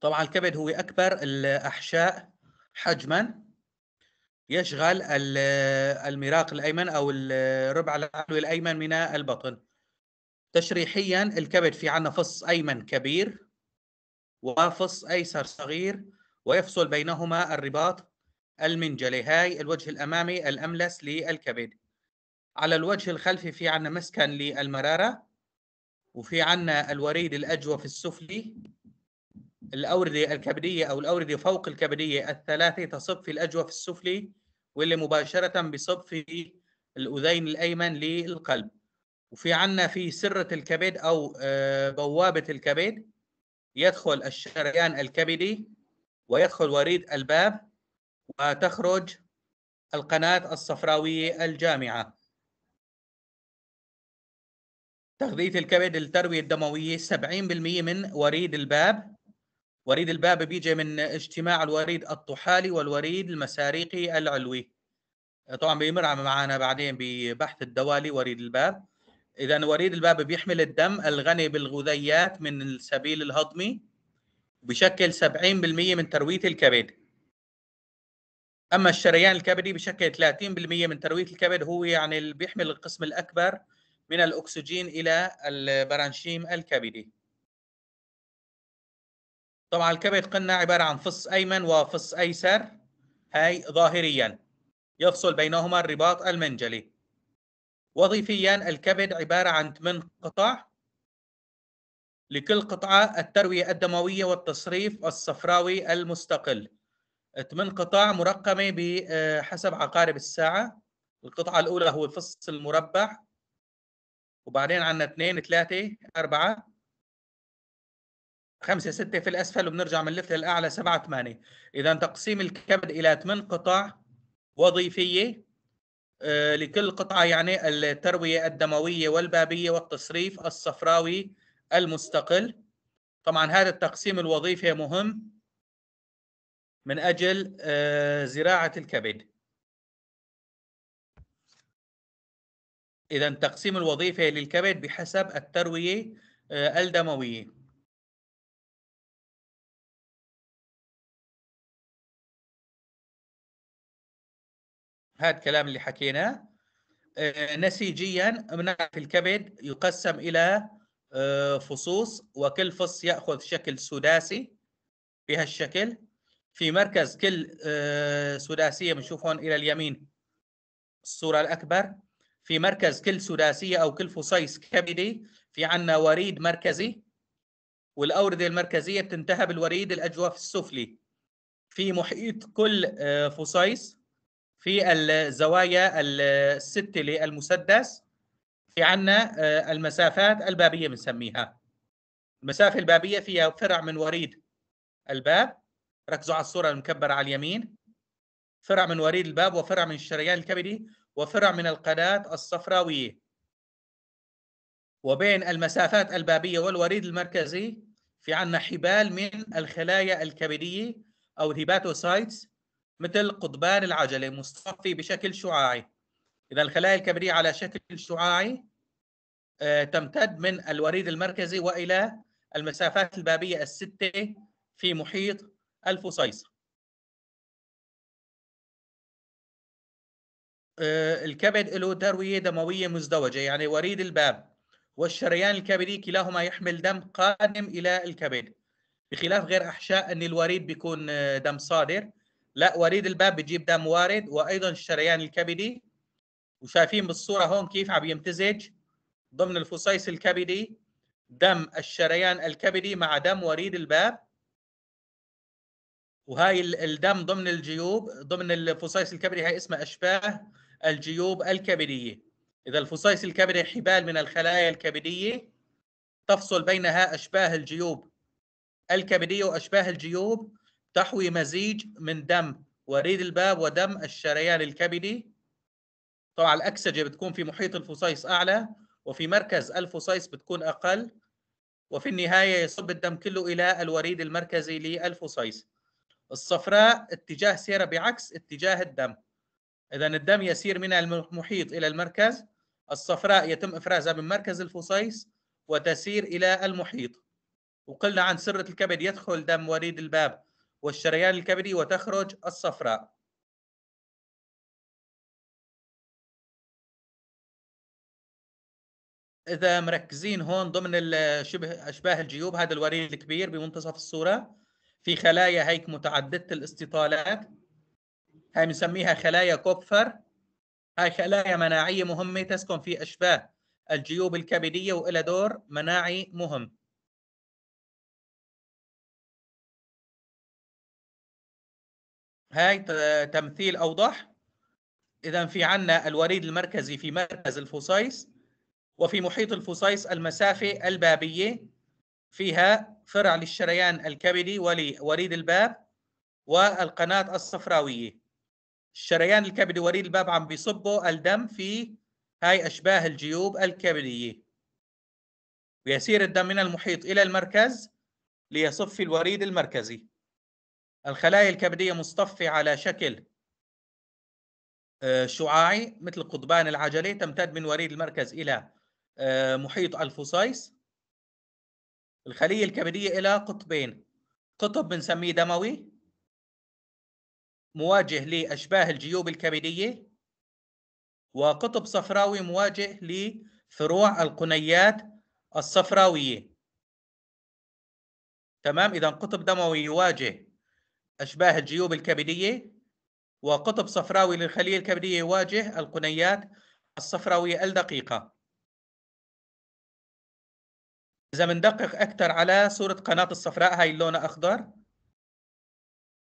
طبعا الكبد هو أكبر الأحشاء حجما يشغل المراق الأيمن أو الربع العلوي الأيمن من البطن تشريحيا الكبد في عنا فص أيمن كبير وفص أيسر صغير ويفصل بينهما الرباط المنجلي هاي الوجه الأمامي الأملس للكبد على الوجه الخلفي في عنا مسكن للمرارة وفي عنا الوريد الأجوف السفلي الأوردة الكبدية أو الأوردة فوق الكبدية الثلاثة تصب في الأجوف السفلي واللي مباشرة بصب في الأذين الأيمن للقلب وفي عنا في سرة الكبد أو آه، بوابة الكبد يدخل الشريان الكبدي ويدخل وريد الباب وتخرج القناة الصفراوية الجامعة تغذية الكبد التروية الدموية 70% من وريد الباب وريد الباب بيجي من اجتماع الوريد الطحالي والوريد المساريقي العلوي طبعا بيمر معنا بعدين ببحث الدوالي وريد الباب اذا وريد الباب بيحمل الدم الغني بالغذيات من السبيل الهضمي بشكل 70% من ترويه الكبد اما الشريان الكبدي بشكل 30% من ترويه الكبد هو يعني اللي بيحمل القسم الاكبر من الاكسجين الى البرانشيم الكبدي طبعا الكبد قلنا عبارة عن فص أيمن وفص أيسر هاي ظاهريا يفصل بينهما الرباط المنجلي وظيفيا الكبد عبارة عن 8 قطع لكل قطعة التروية الدموية والتصريف الصفراوي المستقل 8 قطع مرقمة بحسب آه، عقارب الساعة القطعة الأولى هو الفص المربع وبعدين عندنا 2 3 4 خمسة ستة في الاسفل وبنرجع بنلف للاعلى سبعة ثمانية اذا تقسيم الكبد الى ثمان قطع وظيفيه آه، لكل قطعه يعني الترويه الدمويه والبابيه والتصريف الصفراوي المستقل طبعا هذا التقسيم الوظيفي مهم من اجل آه، زراعه الكبد اذا تقسيم الوظيفه للكبد بحسب الترويه آه، الدمويه هذا الكلام اللي حكيناه آه، نسيجيا مناعة الكبد يقسم إلى آه، فصوص وكل فص يأخذ شكل سداسي بهالشكل في مركز كل آه، سداسية بنشوف هون إلى اليمين الصورة الأكبر في مركز كل سداسية أو كل فصيص كبدي في عندنا وريد مركزي والأوردة المركزية بتنتهى بالوريد الأجوف السفلي في محيط كل فصيص في الزوايا الست للمسدس في عنا آه، المسافات البابية بنسميها المسافة البابية فيها فرع من وريد الباب ركزوا على الصورة المكبرة على اليمين فرع من وريد الباب وفرع من الشريان الكبدي وفرع من القناة الصفراوية وبين المسافات البابية والوريد المركزي في عنا حبال من الخلايا الكبدية أو الهيباتوسايتس مثل قضبان العجلة مصطفي بشكل شعاعي إذا الخلايا الكبرية على شكل شعاعي آه، تمتد من الوريد المركزي وإلى المسافات البابية الستة في محيط الفصيص آه، الكبد له تروية دموية مزدوجة يعني وريد الباب والشريان الكبدي كلاهما يحمل دم قادم إلى الكبد بخلاف غير أحشاء أن الوريد بيكون آه، دم صادر لا وريد الباب بجيب دم وارد وايضا الشريان الكبدي وشايفين بالصوره هون كيف عم يمتزج ضمن الفصيص الكبدي دم الشريان الكبدي مع دم وريد الباب وهاي الدم ضمن الجيوب ضمن الفصيص الكبدي هاي اسمها اشباه الجيوب الكبديه اذا الفصيص الكبدي حبال من الخلايا الكبديه تفصل بينها اشباه الجيوب الكبديه واشباه الجيوب تحوي مزيج من دم وريد الباب ودم الشريان الكبدي طبعا الأكسجة بتكون في محيط الفصيص أعلى وفي مركز الفصيص بتكون أقل وفي النهاية يصب الدم كله إلى الوريد المركزي للفصيص الصفراء اتجاه سيرة بعكس اتجاه الدم إذا الدم يسير من المحيط إلى المركز الصفراء يتم إفرازها من مركز الفصيص وتسير إلى المحيط وقلنا عن سرة الكبد يدخل دم وريد الباب والشريان الكبدي وتخرج الصفراء إذا مركزين هون ضمن شبه أشباه الجيوب هذا الوريد الكبير بمنتصف الصورة في خلايا هيك متعددة الاستطالات هاي بنسميها خلايا كوبفر هاي خلايا مناعية مهمة تسكن في أشباه الجيوب الكبدية وإلى دور مناعي مهم هاي تمثيل أوضح إذا في عنا الوريد المركزي في مركز الفصيص وفي محيط الفصيص المسافة البابية فيها فرع للشريان الكبدي ولوريد الباب والقناة الصفراوية الشريان الكبدي وريد الباب عم بيصبوا الدم في هاي أشباه الجيوب الكبدية ويسير الدم من المحيط إلى المركز ليصف الوريد المركزي الخلايا الكبدية مصطفة على شكل آه، شعاعي مثل قضبان العجلة تمتد من وريد المركز إلى آه، محيط الفصيص الخلية الكبدية إلى قطبين قطب بنسميه دموي مواجه لأشباه الجيوب الكبدية وقطب صفراوي مواجه لفروع القنيات الصفراوية تمام إذا قطب دموي يواجه أشباه الجيوب الكبدية وقطب صفراوي للخلية الكبدية يواجه القنيات الصفراوية الدقيقة إذا بندقق أكثر على صورة قناة الصفراء هاي لونها أخضر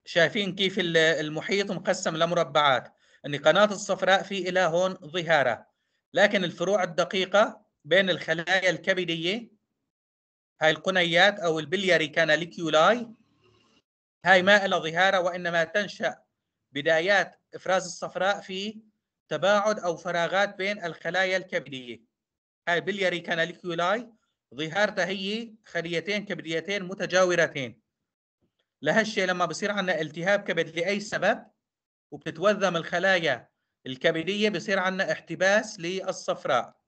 شايفين كيف المحيط مقسم لمربعات أن يعني قناة الصفراء في إلى هون ظهارة لكن الفروع الدقيقة بين الخلايا الكبدية هاي القنيات أو البلياري كاناليكيولاي هاي ما لها ظهارة وإنما تنشأ بدايات إفراز الصفراء في تباعد أو فراغات بين الخلايا الكبدية هاي بلياري كاناليكيولاي ظهارتها هي خليتين كبديتين متجاورتين لهالشيء لما بصير عندنا التهاب كبد لأي سبب وبتتوذم الخلايا الكبدية بصير عندنا احتباس للصفراء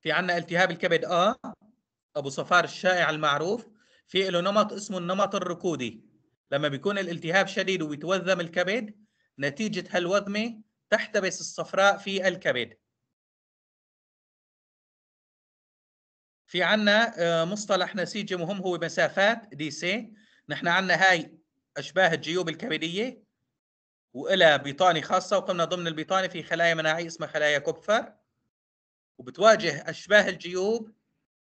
في عندنا التهاب الكبد آ أبو صفار الشائع المعروف في له نمط اسمه النمط الركودي لما بيكون الالتهاب شديد وبيتوذم الكبد نتيجة هالوذمة تحتبس الصفراء في الكبد في عنا آه، مصطلح نسيجي مهم هو مسافات دي سي نحن عنا هاي أشباه الجيوب الكبدية وإلها بطانة خاصة وقمنا ضمن البطانة في خلايا مناعية اسمها خلايا كوبفر وبتواجه أشباه الجيوب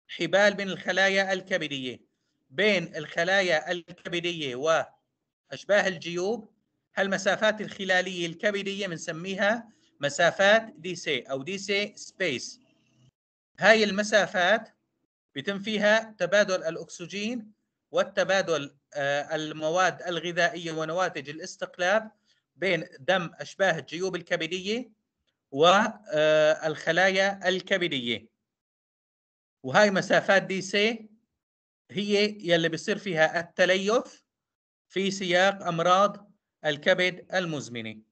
حبال من الخلايا الكبدية بين الخلايا الكبدية وأشباه الجيوب هالمسافات الخلالية الكبدية بنسميها مسافات دي سي أو دي سي سبيس هاي المسافات بيتم فيها تبادل الأكسجين والتبادل آه، المواد الغذائية ونواتج الاستقلاب بين دم أشباه الجيوب الكبدية والخلايا آه، الكبدية وهاي مسافات دي سي هي يلي بيصير فيها التليف في سياق أمراض الكبد المزمنة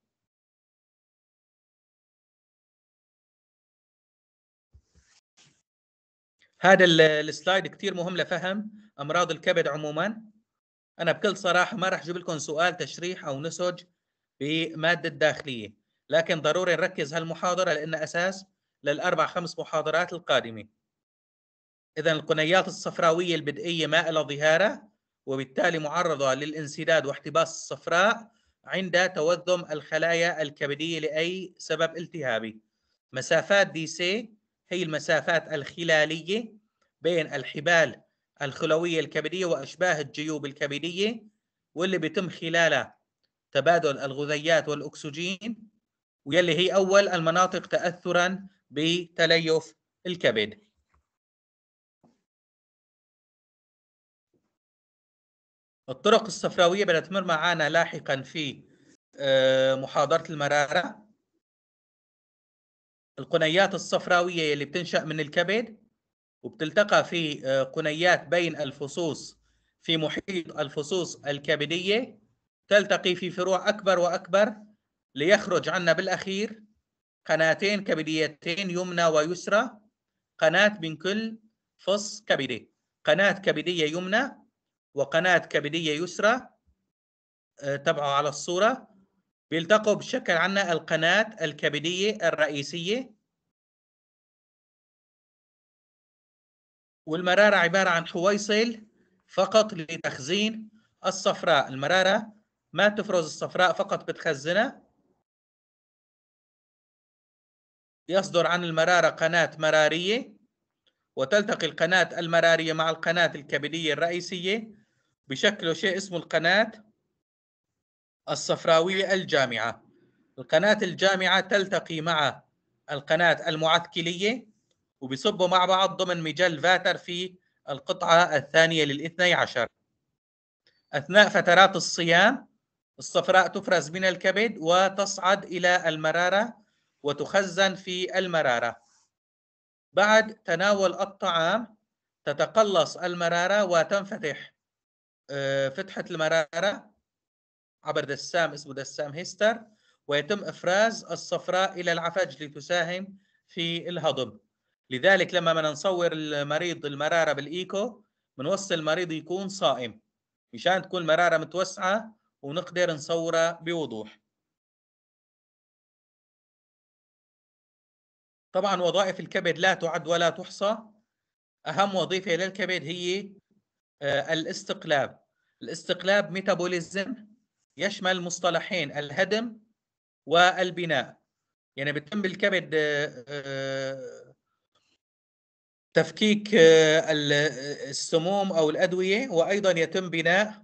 هذا السلايد كثير مهم لفهم أمراض الكبد عموما أنا بكل صراحة ما راح أجيب لكم سؤال تشريح أو نسج بمادة داخلية لكن ضروري نركز هالمحاضرة لأنها أساس للأربع خمس محاضرات القادمة إذا القنيات الصفراوية البدئية ما مائلة ظهاره وبالتالي معرضة للانسداد واحتباس الصفراء عند توذم الخلايا الكبدية لأي سبب التهابي مسافات دي سي هي المسافات الخلالية بين الحبال الخلوية الكبدية وأشباه الجيوب الكبدية واللي بيتم خلالها تبادل الغذيات والأكسجين ويلي هي أول المناطق تأثرا بتليف الكبد الطرق الصفراوية بتمر معانا لاحقا في آه، محاضرة المرارة القنيات الصفراوية اللي بتنشأ من الكبد وبتلتقى في آه، قنيات بين الفصوص في محيط الفصوص الكبدية تلتقي في فروع أكبر وأكبر ليخرج عنا بالأخير قناتين كبديتين يمنى ويسرى قناة من كل فص كبدي قناة كبدية يمنى وقناة كبدية يسرى آه، تبعوا على الصورة بيلتقوا بشكل عنا القناة الكبدية الرئيسية والمرارة عبارة عن حويصل فقط لتخزين الصفراء المرارة ما تفرز الصفراء فقط بتخزنها يصدر عن المرارة قناة مرارية وتلتقي القناة المرارية مع القناة الكبدية الرئيسية بشكلوا شيء اسمه القناة الصفراوية الجامعة القناة الجامعة تلتقي مع القناة المعتكلية وبصبوا مع بعض ضمن مجال فاتر في القطعة الثانية للاثني عشر أثناء فترات الصيام الصفراء تفرز من الكبد وتصعد إلى المرارة وتخزن في المرارة بعد تناول الطعام تتقلص المرارة وتنفتح آه، فتحة المرارة عبر دسام اسمه دسام هيستر ويتم إفراز الصفراء إلى العفاج لتساهم في الهضم لذلك لما بدنا نصور المريض المرارة بالإيكو بنوصل المريض يكون صائم مشان تكون المرارة متوسعة ونقدر نصورها بوضوح طبعا وظائف الكبد لا تعد ولا تحصى أهم وظيفة للكبد هي آه، الاستقلاب الاستقلاب ميتابوليزم يشمل مصطلحين الهدم والبناء يعني بتم بالكبد آه، آه، تفكيك السموم او الادويه وايضا يتم بناء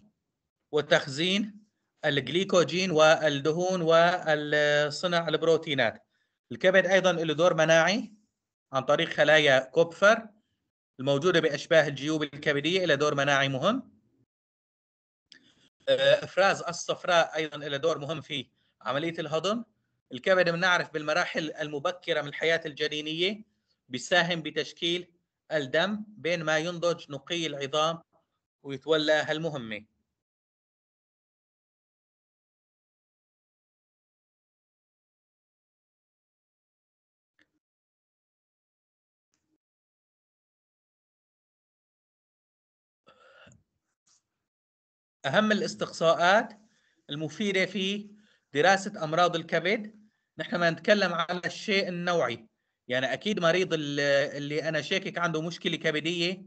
وتخزين الجليكوجين والدهون وصنع البروتينات الكبد ايضا له دور مناعي عن طريق خلايا كوبفر الموجودة بأشباه الجيوب الكبدية إلى دور مناعي مهم آه، إفراز الصفراء أيضا إلى دور مهم في عملية الهضم الكبد بنعرف بالمراحل المبكرة من الحياة الجنينية بيساهم بتشكيل الدم بين ما ينضج نقي العظام ويتولى هالمهمة أهم الاستقصاءات المفيدة في دراسة أمراض الكبد نحن ما نتكلم على الشيء النوعي يعني أكيد مريض اللي أنا شاكك عنده مشكلة كبدية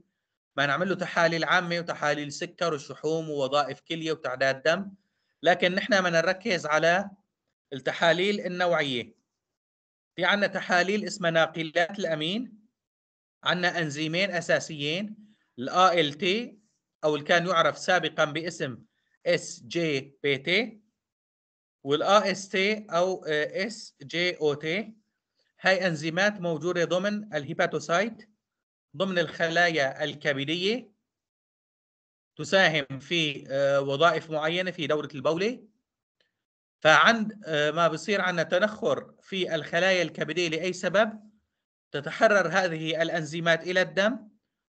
ما نعمل له تحاليل عامة وتحاليل سكر وشحوم ووظائف كلية وتعداد دم لكن نحن ما نركز على التحاليل النوعية في عنا تحاليل اسمها ناقلات الأمين عنا أنزيمين أساسيين ال ALT او اللي كان يعرف سابقا باسم اس جي بي تي والا اس تي او اس جي او تي هاي انزيمات موجوده ضمن الهيباتوسايت ضمن الخلايا الكبديه تساهم في آه، وظائف معينه في دوره البوله فعند آه، ما بصير عندنا تنخر في الخلايا الكبديه لاي سبب تتحرر هذه الانزيمات الى الدم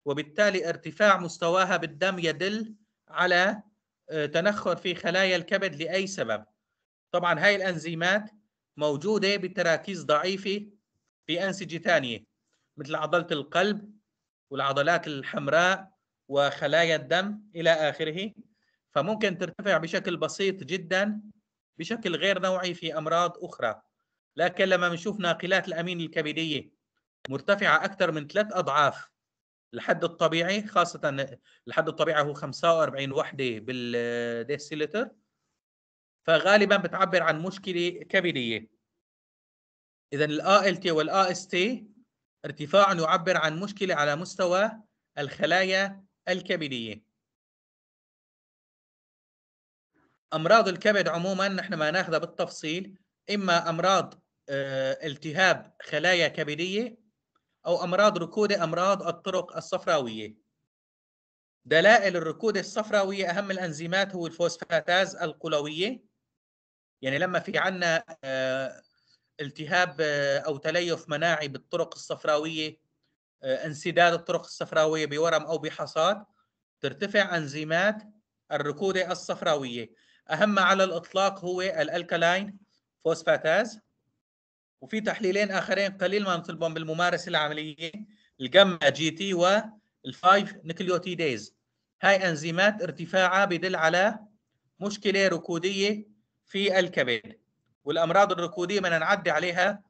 وبالتالي ارتفاع مستواها بالدم يدل على آه، تنخر في خلايا الكبد لأي سبب طبعا هاي الأنزيمات موجودة بتراكيز ضعيفة في أنسجة ثانية مثل عضلة القلب والعضلات الحمراء وخلايا الدم إلى آخره فممكن ترتفع بشكل بسيط جدا بشكل غير نوعي في أمراض أخرى لكن لما بنشوف ناقلات الأمين الكبدية مرتفعة أكثر من ثلاث أضعاف الحد الطبيعي خاصه الحد الطبيعي هو 45 وحده بالديسيلتر فغالبا بتعبر عن مشكله كبديه اذا الـ ALT والـ AST ارتفاع يعبر عن مشكله على مستوى الخلايا الكبديه امراض الكبد عموما نحن ما ناخذها بالتفصيل اما امراض آه، التهاب خلايا كبديه أو أمراض ركودة أمراض الطرق الصفراوية دلائل الركود الصفراوية أهم الأنزيمات هو الفوسفاتاز القلوية يعني لما في عنا آه، التهاب آه، أو تليف مناعي بالطرق الصفراوية آه، انسداد الطرق الصفراوية بورم أو بحصاد ترتفع أنزيمات الركودة الصفراوية أهم على الإطلاق هو الألكالاين فوسفاتاز وفي تحليلين اخرين قليل ما نطلبهم بالممارسه العمليه الجاما جي تي والفايف نيكليوتيديز هاي انزيمات ارتفاعها بدل على مشكله ركوديه في الكبد والامراض الركوديه بدنا نعدي عليها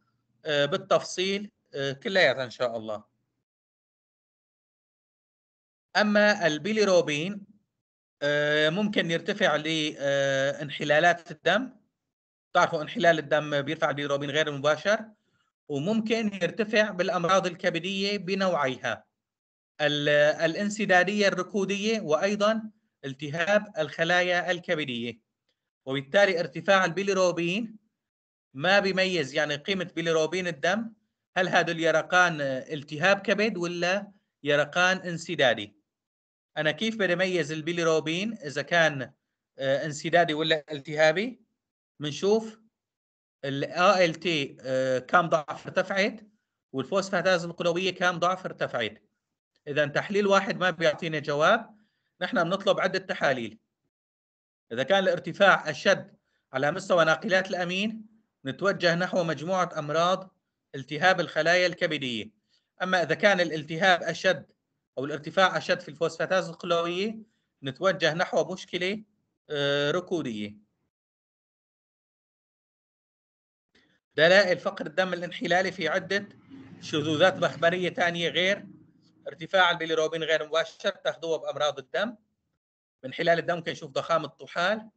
آه، بالتفصيل آه، كلياتها ان شاء الله اما البيليروبين آه، ممكن يرتفع لانحلالات الدم بتعرفوا انحلال الدم بيرفع البيروبين غير المباشر وممكن يرتفع بالامراض الكبديه بنوعيها الانسداديه الركوديه وايضا التهاب الخلايا الكبديه وبالتالي ارتفاع البيليروبين ما بيميز يعني قيمه بيليروبين الدم هل هذا اليرقان التهاب كبد ولا يرقان انسدادي انا كيف بدي اميز البيليروبين اذا كان آه، انسدادي ولا التهابي بنشوف ال ALT آه، كم ضعف ارتفعت والفوسفاتاز القلويه كم ضعف ارتفعت اذا تحليل واحد ما بيعطينا جواب نحن بنطلب عده تحاليل اذا كان الارتفاع اشد على مستوى ناقلات الامين نتوجه نحو مجموعه امراض التهاب الخلايا الكبديه اما اذا كان الالتهاب اشد او الارتفاع اشد في الفوسفاتاز القلويه نتوجه نحو مشكله آه، ركوديه دلائل فقر الدم الانحلالي في عدة شذوذات محمرية ثانية غير ارتفاع البيليروبين غير مباشر تخدوه بأمراض الدم من خلال الدم ممكن نشوف ضخامة الطحال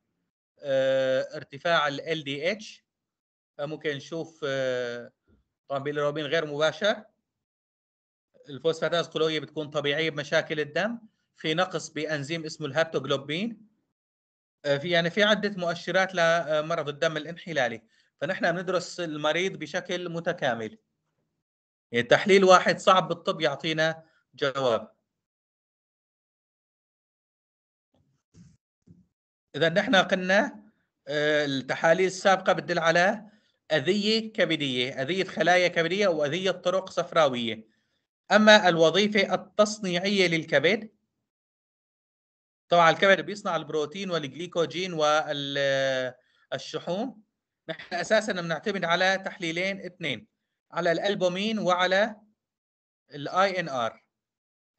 اه ارتفاع ال LDH آه، ممكن نشوف اه طبعا بيليروبين غير مباشر الفوسفاتاز كلوية بتكون طبيعية بمشاكل الدم في نقص بانزيم اسمه الهابتوجلوبين آه، في يعني في عدة مؤشرات لمرض الدم الانحلالي فنحن بندرس المريض بشكل متكامل يعني تحليل واحد صعب بالطب يعطينا جواب اذا نحن قلنا آه، التحاليل السابقه بتدل على اذيه كبديه اذيه خلايا كبديه او اذيه طرق صفراويه اما الوظيفه التصنيعيه للكبد طبعا الكبد بيصنع البروتين والجليكوجين والشحوم آه، نحن اساسا بنعتمد على تحليلين اثنين على الالبومين وعلى الاي ان ار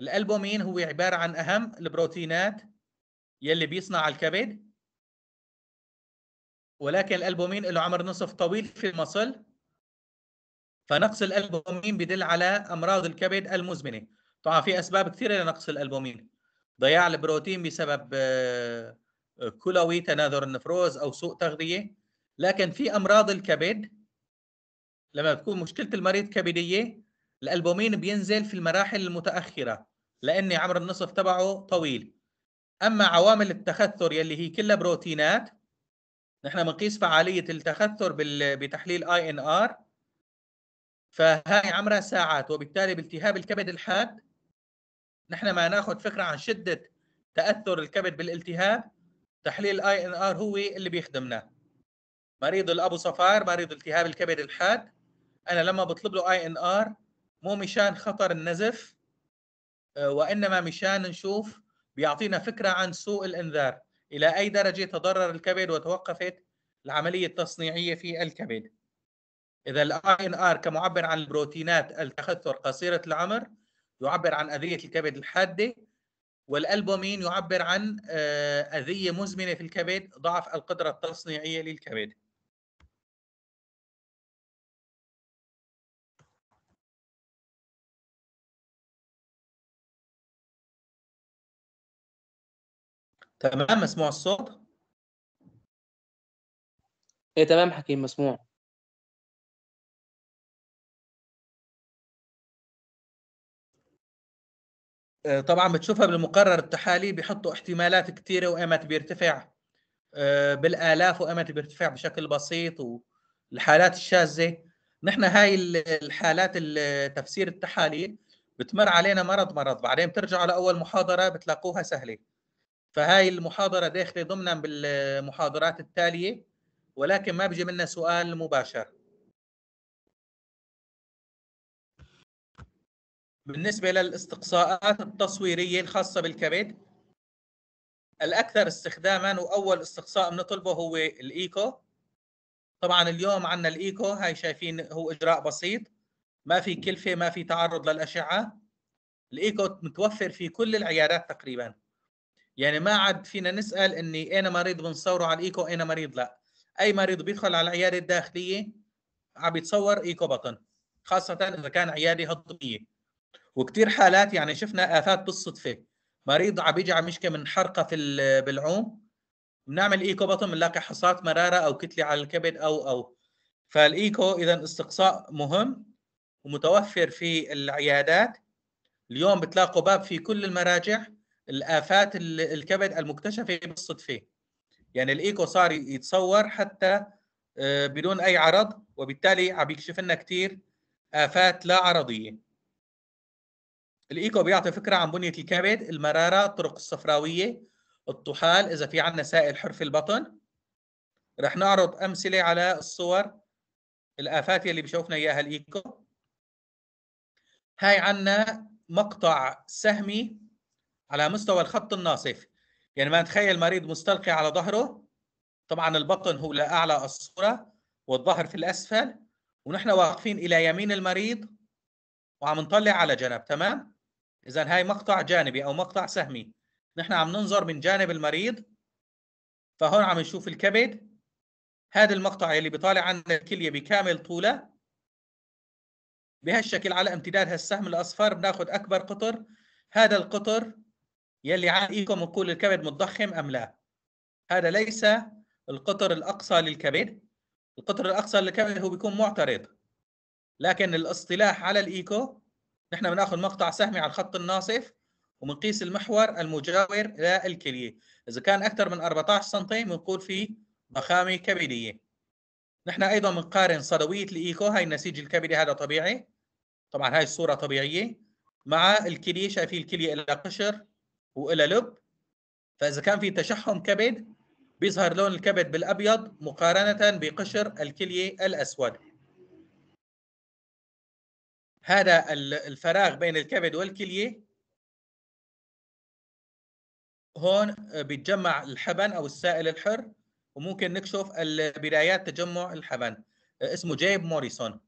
الالبومين هو عباره عن اهم البروتينات يلي بيصنع الكبد ولكن الالبومين له عمر نصف طويل في المصل فنقص الالبومين بدل على امراض الكبد المزمنه طبعا في اسباب كثيره لنقص الالبومين ضياع البروتين بسبب آه، كلوي تناثر النفروز او سوء تغذيه لكن في امراض الكبد لما بتكون مشكله المريض كبديه الالبومين بينزل في المراحل المتاخره لان عمر النصف تبعه طويل اما عوامل التخثر يلي هي كلها بروتينات نحن بنقيس فعاليه التخثر بتحليل اي ان ار فهاي عمرها ساعات وبالتالي بالتهاب الكبد الحاد نحن ما ناخذ فكره عن شده تاثر الكبد بالالتهاب تحليل الاي ان ار هو اللي بيخدمنا مريض الابو صفار مريض التهاب الكبد الحاد انا لما بطلب له اي ان ار مو مشان خطر النزف آه، وانما مشان نشوف بيعطينا فكره عن سوء الانذار الى اي درجه تضرر الكبد وتوقفت العمليه التصنيعيه في الكبد اذا الاي ان ار كمعبر عن البروتينات التخثر قصيره العمر يعبر عن اذيه الكبد الحاده والالبومين يعبر عن آه، اذيه مزمنه في الكبد ضعف القدره التصنيعيه للكبد تمام مسموع الصوت ايه تمام حكيم مسموع آه، طبعا بتشوفها بالمقرر التحالي بيحطوا احتمالات كثيره وايمت بيرتفع آه، بالالاف وايمت بيرتفع بشكل بسيط والحالات الشاذه نحن هاي الحالات التفسير التحاليل بتمر علينا مرض مرض بعدين بترجعوا لاول محاضره بتلاقوها سهله فهاي المحاضرة داخلة ضمنا بالمحاضرات التالية ولكن ما بيجي منا سؤال مباشر بالنسبة للاستقصاءات التصويرية الخاصة بالكبد الأكثر استخداما وأول استقصاء بنطلبه هو الإيكو طبعا اليوم عندنا الإيكو هاي شايفين هو إجراء بسيط ما في كلفة ما في تعرض للأشعة الإيكو متوفر في كل العيادات تقريباً يعني ما عاد فينا نسال اني انا مريض بنصوره على الايكو انا مريض لا اي مريض بيدخل على العياده الداخليه عم بيتصور ايكو بطن خاصه اذا كان عياده هضميه وكثير حالات يعني شفنا افات بالصدفه مريض عم بيجي عم يشكي من حرقه في بالعوم بنعمل ايكو بطن بنلاقي حصات مراره او كتله على الكبد او او فالايكو اذا استقصاء مهم ومتوفر في العيادات اليوم بتلاقوا باب في كل المراجع الافات الكبد المكتشفه بالصدفه يعني الايكو صار يتصور حتى آه، بدون اي عرض وبالتالي عم يكشف لنا كثير افات لا عرضيه الايكو بيعطي فكره عن بنيه الكبد المراره الطرق الصفراويه الطحال اذا في عندنا سائل حرف البطن رح نعرض امثله على الصور الافات اللي بشوفنا اياها الايكو هاي عندنا مقطع سهمي على مستوى الخط الناصف يعني ما نتخيل مريض مستلقي على ظهره طبعا البطن هو لاعلى الصوره والظهر في الاسفل ونحن واقفين الى يمين المريض وعم نطلع على جنب تمام اذا هاي مقطع جانبي او مقطع سهمي نحن عم ننظر من جانب المريض فهون عم نشوف الكبد هذا المقطع اللي بيطالع عنا الكليه بكامل طوله بهالشكل على امتداد هالسهم الاصفر بناخذ اكبر قطر هذا القطر يلي عن ايكم قول الكبد متضخم أم لا هذا ليس القطر الأقصى للكبد القطر الأقصى للكبد هو بيكون معترض لكن الاصطلاح على الإيكو نحن بناخذ مقطع سهمي على الخط الناصف وبنقيس المحور المجاور للكلية إذا كان أكثر من 14 سم بنقول في ضخامة كبدية نحن أيضا بنقارن صدوية الإيكو هاي النسيج الكبدي هذا طبيعي طبعا هاي الصورة طبيعية مع الكلية شايفين الكلية إلى قشر والى لب فاذا كان في تشحم كبد بيظهر لون الكبد بالابيض مقارنه بقشر الكليه الاسود هذا الفراغ بين الكبد والكليه هون بيتجمع الحبن او السائل الحر وممكن نكشف بدايات تجمع الحبن اسمه جيب موريسون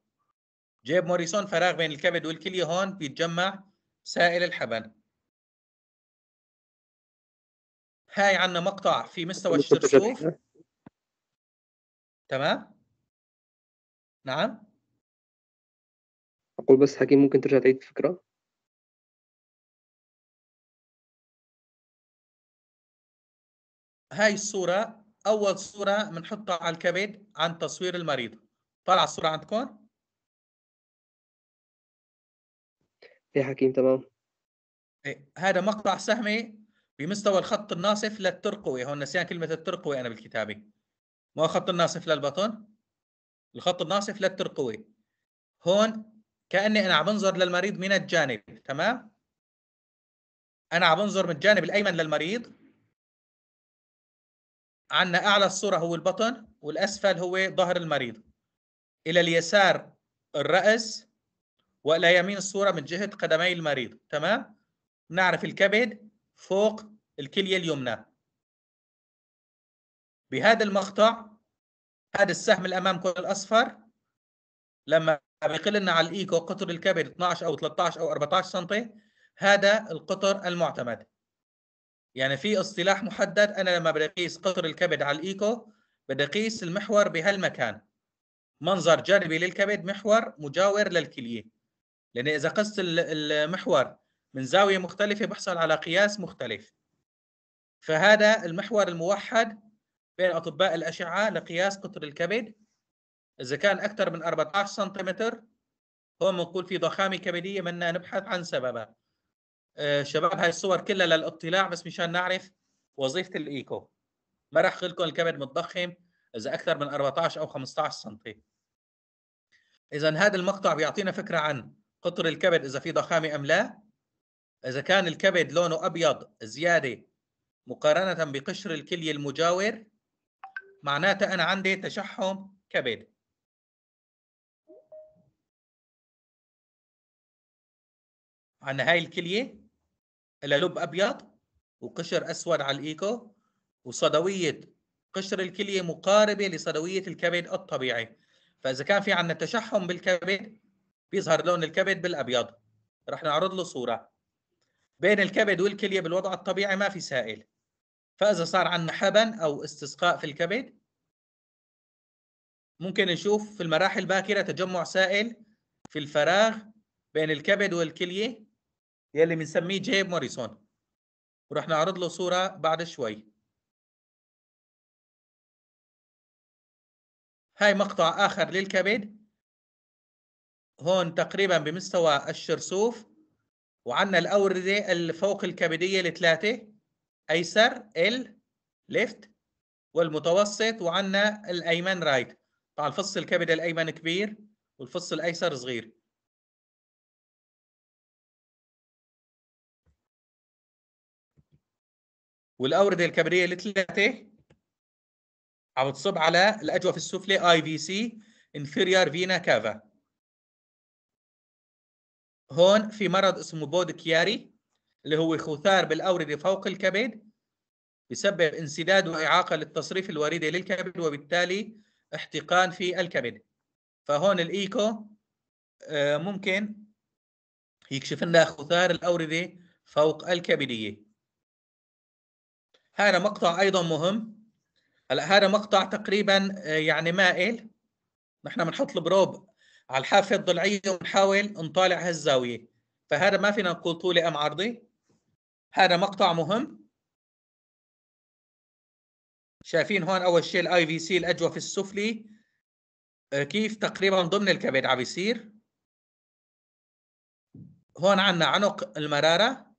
جيب موريسون فراغ بين الكبد والكليه هون بيتجمع سائل الحبن هاي عندنا مقطع في مستوى الشرشوف تمام نعم اقول بس حكيم ممكن ترجع تعيد الفكره هاي الصوره اول صوره بنحطها على الكبد عن تصوير المريض طالعه الصوره عندكم يا إيه، حكيم تمام إيه. هذا مقطع سهمي بمستوى الخط الناصف للترقوي هون نسيان كلمه الترقوي انا بالكتابه ما هو خط الناصف للبطن الخط الناصف للترقوي هون كاني انا عم بنظر للمريض من الجانب تمام انا عم بنظر من الجانب الايمن للمريض عندنا اعلى الصوره هو البطن والاسفل هو ظهر المريض الى اليسار الراس والى يمين الصوره من جهه قدمي المريض تمام نعرف الكبد فوق الكليه اليمنى بهذا المقطع هذا السهم الامامكم الاصفر لما بيقل لنا على الايكو قطر الكبد 12 او 13 او 14 سم هذا القطر المعتمد يعني في اصطلاح محدد انا لما بدي اقيس قطر الكبد على الايكو بدي اقيس المحور بهالمكان منظر جانبي للكبد محور مجاور للكليه لان اذا قست المحور من زاوية مختلفة بحصل على قياس مختلف فهذا المحور الموحد بين أطباء الأشعة لقياس قطر الكبد إذا كان أكثر من 14 سنتيمتر هون بنقول في ضخامة كبدية بدنا نبحث عن سببها آه شباب هاي الصور كلها للاطلاع بس مشان نعرف وظيفة الإيكو ما راح لكم الكبد متضخم إذا أكثر من 14 أو 15 سنتي إذا هذا المقطع بيعطينا فكرة عن قطر الكبد إذا في ضخامة أم لا إذا كان الكبد لونه أبيض زيادة مقارنة بقشر الكلية المجاور معناته أنا عندي تشحم كبد عندنا هاي الكلية لها لب أبيض وقشر أسود على الإيكو وصدوية قشر الكلية مقاربة لصدوية الكبد الطبيعي فإذا كان في عندنا تشحم بالكبد بيظهر لون الكبد بالأبيض رح نعرض له صورة بين الكبد والكلية بالوضع الطبيعي ما في سائل فإذا صار عندنا حبن أو استسقاء في الكبد ممكن نشوف في المراحل الباكرة تجمع سائل في الفراغ بين الكبد والكلية يلي بنسميه جيب موريسون ورح نعرض له صورة بعد شوي هاي مقطع آخر للكبد هون تقريبا بمستوى الشرسوف وعندنا الاورده الفوق الكبديه الثلاثه ايسر ال ليفت والمتوسط وعندنا الايمن رايت طبعا الفص الكبد الايمن كبير والفص الايسر صغير والاورده الكبديه الثلاثه عم تصب على الاجوف السفلى اي في سي inferior vena cava هون في مرض اسمه بود كياري اللي هو خثار بالأوردة فوق الكبد بسبب انسداد وإعاقة للتصريف الوريدي للكبد وبالتالي احتقان في الكبد فهون الإيكو آه، ممكن يكشف لنا خثار الأوردة فوق الكبدية هذا مقطع أيضا مهم هلا هذا مقطع تقريبا آه، يعني مائل نحن بنحط البروب على الحافه الضلعيه ونحاول نطالع هالزاويه فهذا ما فينا نقول طولي ام عرضي هذا مقطع مهم شايفين هون اول شيء الاي في سي الاجوف السفلي آه، كيف تقريبا ضمن الكبد عم بيصير هون عندنا عنق المراره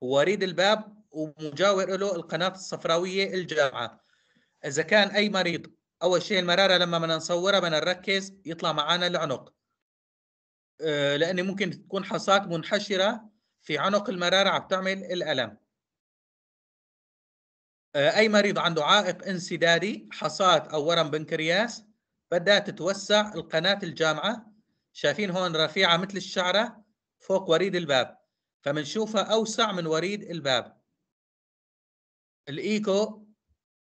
ووريد الباب ومجاور له القناه الصفراويه الجامعه اذا كان اي مريض اول شيء المراره لما بدنا نصورها بدنا نركز يطلع معنا العنق آه، لان ممكن تكون حصاك منحشره في عنق المراره عم تعمل الالم آه، اي مريض عنده عائق انسدادي حصات او ورم بنكرياس بدها تتوسع القناه الجامعه شايفين هون رفيعه مثل الشعره فوق وريد الباب فبنشوفها اوسع من وريد الباب الايكو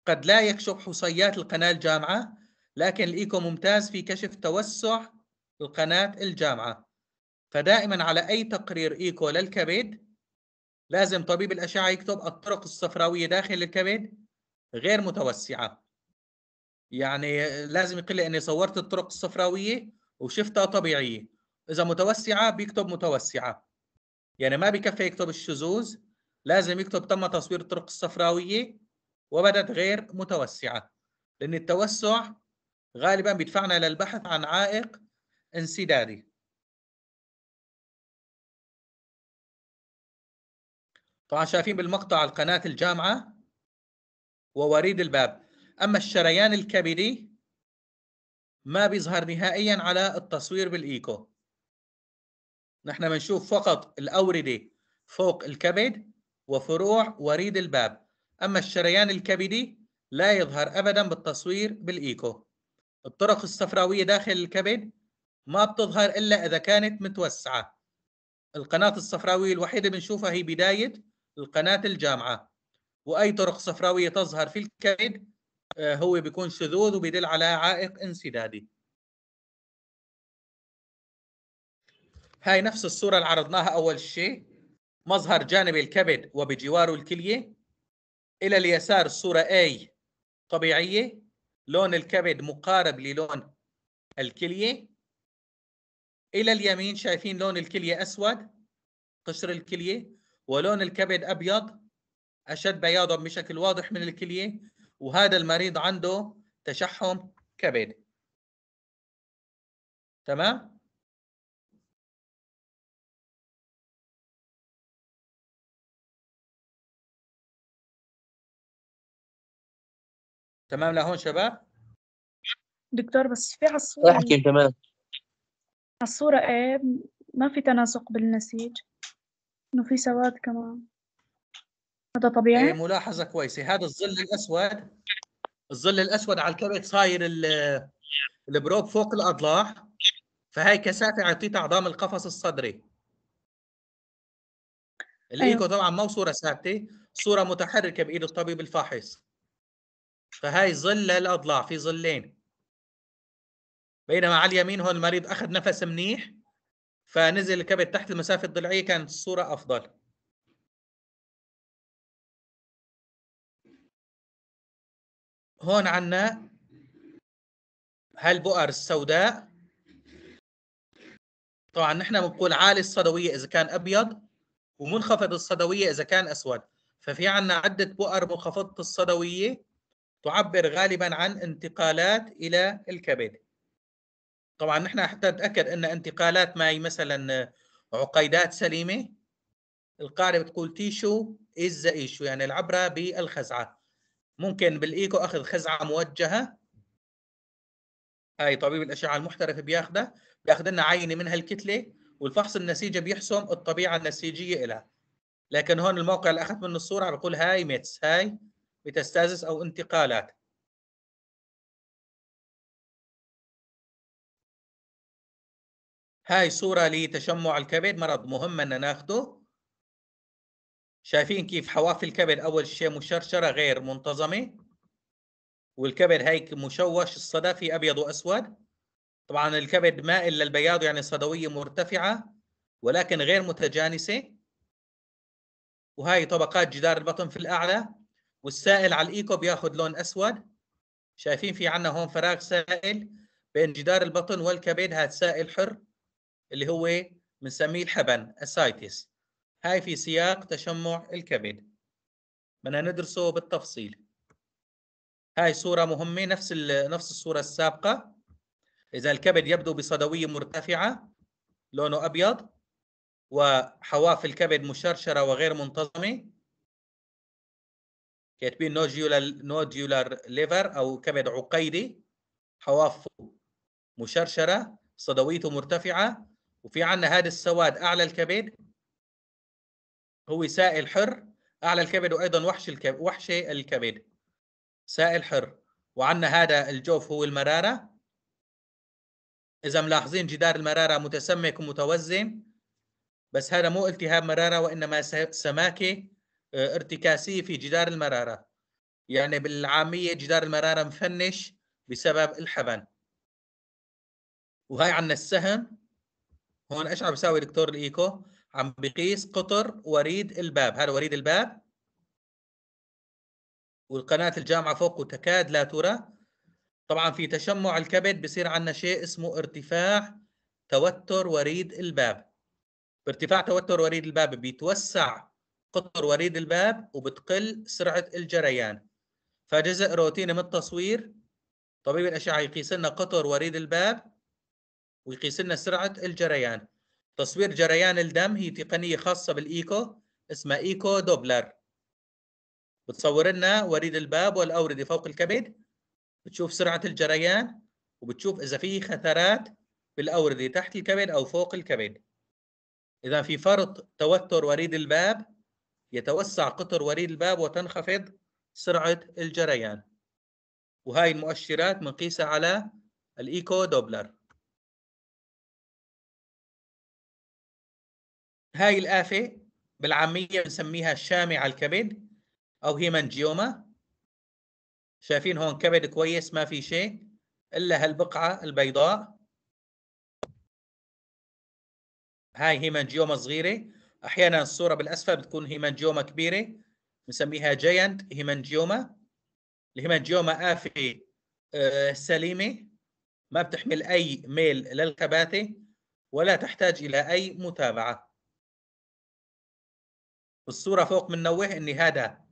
قد لا يكشف حصيات القناة الجامعة لكن الإيكو ممتاز في كشف توسع القناة الجامعة فدائما على أي تقرير إيكو للكبد لازم طبيب الأشعة يكتب الطرق الصفراوية داخل الكبد غير متوسعة يعني لازم يقول لي أني صورت الطرق الصفراوية وشفتها طبيعية إذا متوسعة بيكتب متوسعة يعني ما بكفي يكتب الشذوذ لازم يكتب تم تصوير الطرق الصفراوية وبدت غير متوسعة لأن التوسع غالبا بيدفعنا للبحث عن عائق انسدادي طبعا شايفين بالمقطع القناة الجامعة ووريد الباب أما الشريان الكبدي ما بيظهر نهائيا على التصوير بالإيكو نحن بنشوف فقط الأوردة فوق الكبد وفروع وريد الباب أما الشريان الكبدي لا يظهر أبدا بالتصوير بالإيكو الطرق الصفراوية داخل الكبد ما بتظهر إلا إذا كانت متوسعة القناة الصفراوية الوحيدة بنشوفها هي بداية القناة الجامعة وأي طرق صفراوية تظهر في الكبد آه، هو بيكون شذوذ وبيدل على عائق انسدادي هاي نفس الصورة اللي عرضناها أول شيء مظهر جانب الكبد وبجواره الكلية الى اليسار الصوره A طبيعيه لون الكبد مقارب للون الكليه الى اليمين شايفين لون الكليه اسود قشر الكليه ولون الكبد ابيض اشد بياضا بشكل واضح من الكليه وهذا المريض عنده تشحم كبد تمام تمام لهون شباب دكتور بس في على الصورة احكي تمام على الصورة ايه ما في تناسق بالنسيج انه في سواد كمان هذا طبيعي ايه ملاحظة كويسة هذا الظل الاسود الظل الاسود على الكبد صاير البروب فوق الاضلاع فهي كثافة عطيت عظام القفص الصدري الايكو أيوه. طبعا مو صورة ثابتة صورة متحركة بايد الطبيب الفاحص فهاي ظل للاضلاع في ظلين بينما على اليمين هون المريض اخذ نفس منيح فنزل الكبد تحت المسافه الضلعيه كانت الصوره افضل هون عنا هالبؤر السوداء طبعا نحن بنقول عالي الصدويه اذا كان ابيض ومنخفض الصدويه اذا كان اسود ففي عنا عده بؤر منخفضه الصدويه تعبر غالبا عن انتقالات الى الكبد طبعا نحن حتى نتاكد ان انتقالات ما هي مثلا عقيدات سليمه القاعده بتقول تيشو از ايشو يعني العبره بالخزعه ممكن بالايكو اخذ خزعه موجهه هاي طبيب الاشعه المحترف بياخذها بياخذ لنا عينه من هالكتله والفحص النسيجي بيحسم الطبيعه النسيجيه لها لكن هون الموقع اللي اخذت منه الصوره بقول هاي ميتس هاي ميتاستازس او انتقالات هاي صوره لتشمع الكبد مرض مهم ان ناخده شايفين كيف حواف الكبد اول شيء مشرشره غير منتظمه والكبد هيك مشوش الصدى في ابيض واسود طبعا الكبد مائل للبياض يعني صدويه مرتفعه ولكن غير متجانسه وهي طبقات جدار البطن في الاعلى والسائل على الايكو بياخذ لون اسود شايفين في عندنا هون فراغ سائل بين جدار البطن والكبد هذا سائل حر اللي هو إيه؟ بنسميه الحبن اسايتس هاي في سياق تشمع الكبد بدنا ندرسه بالتفصيل هاي صورة مهمة نفس نفس الصورة السابقة إذا الكبد يبدو بصدوية مرتفعة لونه أبيض وحواف الكبد مشرشرة وغير منتظمة كاتبين نوديولار نوديولار ليفر او كبد عقيدي حوافه مشرشره صدويته مرتفعه وفي عندنا هذا السواد اعلى الكبد هو سائل حر اعلى الكبد وايضا وحش الكبد وحش الكبد سائل حر وعندنا هذا الجوف هو المراره اذا ملاحظين جدار المراره متسمك ومتوزن بس هذا مو التهاب مراره وانما سماكه آه، ارتكاسيه في جدار المراره يعني بالعاميه جدار المراره مفنش بسبب الحبن وهي عندنا السهم هون ايش عم بيساوي دكتور الايكو عم بقيس قطر وريد الباب هذا وريد الباب والقناه الجامعه فوق وتكاد لا ترى طبعا في تشمع الكبد بصير عندنا شيء اسمه ارتفاع توتر وريد الباب بارتفاع توتر وريد الباب بيتوسع قطر وريد الباب وبتقل سرعه الجريان فجزء روتيني من التصوير طبيب الاشعه يقيس لنا قطر وريد الباب ويقيس لنا سرعه الجريان تصوير جريان الدم هي تقنيه خاصه بالايكو اسمها ايكو دوبلر بتصور لنا وريد الباب والاورده فوق الكبد بتشوف سرعه الجريان وبتشوف اذا في خثرات بالاورده تحت الكبد او فوق الكبد اذا في فرط توتر وريد الباب يتوسع قطر وريد الباب وتنخفض سرعة الجريان وهاي المؤشرات بنقيسها على الإيكو دوبلر هاي الآفة بالعامية بنسميها على الكبد أو هيمانجيوما شايفين هون كبد كويس ما في شيء إلا هالبقعة البيضاء هاي هيمانجيوما صغيرة احيانا الصوره بالاسفل بتكون هيمانجيوما كبيره بنسميها جاينت هيمانجيوما الهيمانجيوما آفة آه، سليمة ما بتحمل أي ميل للكباتي ولا تحتاج إلى أي متابعة الصوره فوق بننوه إن هذا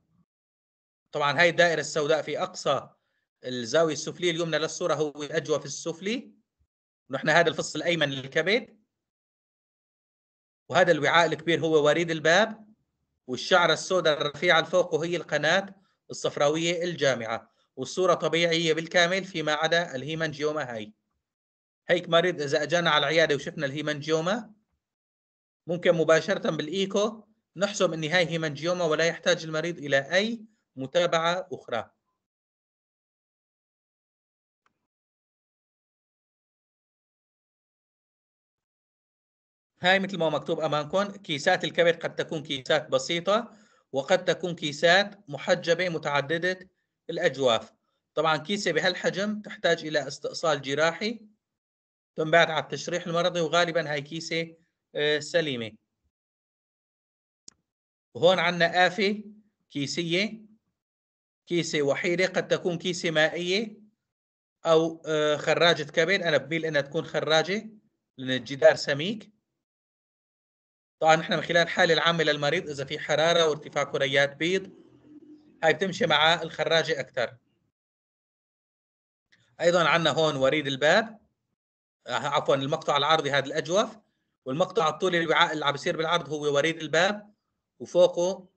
طبعا هاي الدائرة السوداء في أقصى الزاوية السفلية اليمنى للصورة هو الأجوف السفلي ونحن هذا الفص الأيمن للكبد وهذا الوعاء الكبير هو وريد الباب والشعرة السوداء الرفيعة الفوق وهي القناة الصفراوية الجامعة والصورة طبيعية بالكامل فيما عدا الهيمانجيوما هاي هيك مريض إذا أجانا على العيادة وشفنا الهيمانجيوما ممكن مباشرة بالإيكو نحسب أن هاي هيمانجيوما ولا يحتاج المريض إلى أي متابعة أخرى هاي مثل ما مكتوب أمامكم كيسات الكبد قد تكون كيسات بسيطة وقد تكون كيسات محجبة متعددة الأجواف طبعا كيسة بهالحجم تحتاج إلى استئصال جراحي تنبعد على التشريح المرضي وغالبا هاي كيسة آه، سليمة وهون عندنا آفة كيسية كيسة وحيدة قد تكون كيسة مائية أو آه، خراجة كبد أنا بميل أنها تكون خراجة لأن الجدار سميك طبعا احنا من خلال حالة العامة للمريض اذا في حرارة وارتفاع كريات بيض هاي بتمشي مع الخراجة اكثر ايضا عندنا هون وريد الباب عفوا المقطع العرضي هذا الاجوف والمقطع الطولي الوعاء اللي عم بيصير بالعرض هو وريد الباب وفوقه